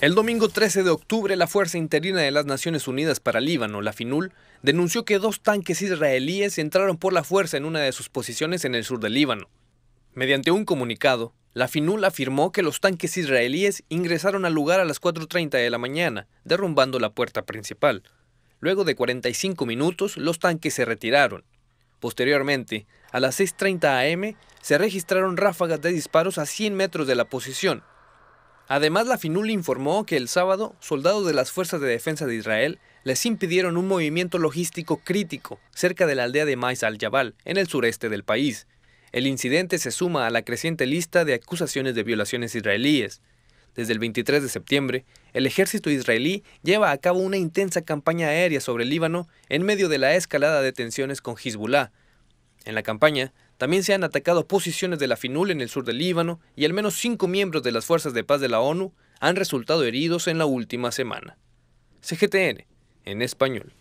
El domingo 13 de octubre, la Fuerza Interina de las Naciones Unidas para Líbano, la FINUL, denunció que dos tanques israelíes entraron por la fuerza en una de sus posiciones en el sur del Líbano. Mediante un comunicado, la FINUL afirmó que los tanques israelíes ingresaron al lugar a las 4.30 de la mañana, derrumbando la puerta principal. Luego de 45 minutos, los tanques se retiraron. Posteriormente, a las 6.30 am, se registraron ráfagas de disparos a 100 metros de la posición, Además, la FINUL informó que el sábado, soldados de las Fuerzas de Defensa de Israel les impidieron un movimiento logístico crítico cerca de la aldea de Maiz al-Jabal, en el sureste del país. El incidente se suma a la creciente lista de acusaciones de violaciones israelíes. Desde el 23 de septiembre, el ejército israelí lleva a cabo una intensa campaña aérea sobre el Líbano en medio de la escalada de tensiones con Hezbollah. En la campaña, también se han atacado posiciones de la FINUL en el sur del Líbano y al menos cinco miembros de las fuerzas de paz de la ONU han resultado heridos en la última semana. CGTN, en español.